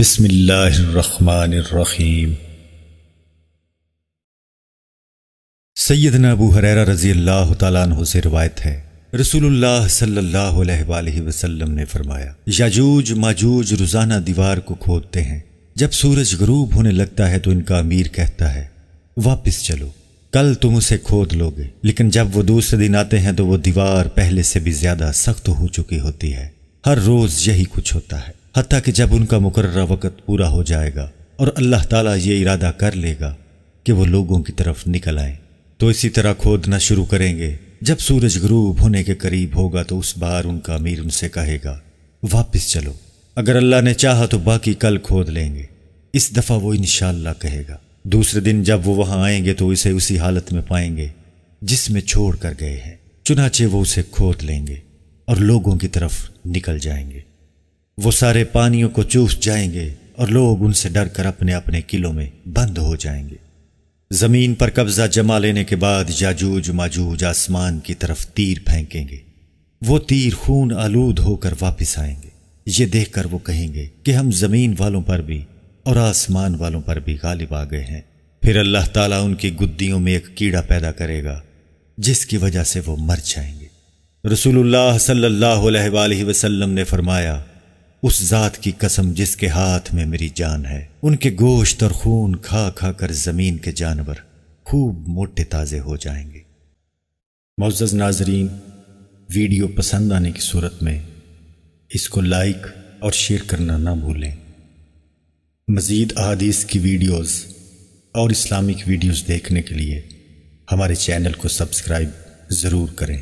बिस्मिल्लाहिर्रहमानिर्रहीम सैदना अबू हरेरा रजी अल्लाह तु से रवायत है रसूलुल्लाह सल्लल्लाहु अलैहि वसल्लम ने फरमाया याजूज माजूज रोज़ाना दीवार को खोदते हैं जब सूरज गरूब होने लगता है तो इनका अमीर कहता है वापस चलो कल तुम उसे खोद लोगे लेकिन जब वो दूसरे दिन आते हैं तो वो दीवार पहले से भी ज़्यादा सख्त हो चुकी होती है हर रोज़ यही कुछ होता है हती कि जब उनका मुकर्र वक़्त पूरा हो जाएगा और अल्लाह ताला ये इरादा कर लेगा कि वो लोगों की तरफ निकल आए तो इसी तरह खोदना शुरू करेंगे जब सूरज ग्रूब होने के करीब होगा तो उस बार उनका अमीर उनसे कहेगा वापस चलो अगर अल्लाह ने चाहा तो बाकी कल खोद लेंगे इस दफ़ा वो इन कहेगा दूसरे दिन जब वो वहाँ आएंगे तो इसे उसी हालत में पाएंगे जिसमें छोड़ कर गए हैं चुनाचे वो उसे खोद लेंगे और लोगों की तरफ निकल जाएंगे वो सारे पानियों को चूस जाएंगे और लोग उनसे डरकर अपने अपने किलों में बंद हो जाएंगे जमीन पर कब्जा जमा लेने के बाद जाजूज माजूज आसमान की तरफ तीर फेंकेंगे वो तीर खून आलूद होकर वापस आएंगे ये देखकर वो कहेंगे कि हम जमीन वालों पर भी और आसमान वालों पर भी गालिब आ गए हैं फिर अल्लाह ताला उनकी गुद्दियों में एक कीड़ा पैदा करेगा जिसकी वजह से वो मर जाएंगे रसूलुल्लाह सल्लल्लाहु अलैहि वसल्लम ने फरमाया उस जात की कसम जिसके हाथ में मेरी जान है उनके गोश्त और खून खा खा कर ज़मीन के जानवर खूब मोटे ताज़े हो जाएंगे मोज़ नाजरीन वीडियो पसंद आने की सूरत में इसको लाइक और शेयर करना ना भूलें मज़ीद अदीस की वीडियोस और इस्लामिक वीडियोस देखने के लिए हमारे चैनल को सब्सक्राइब ज़रूर करें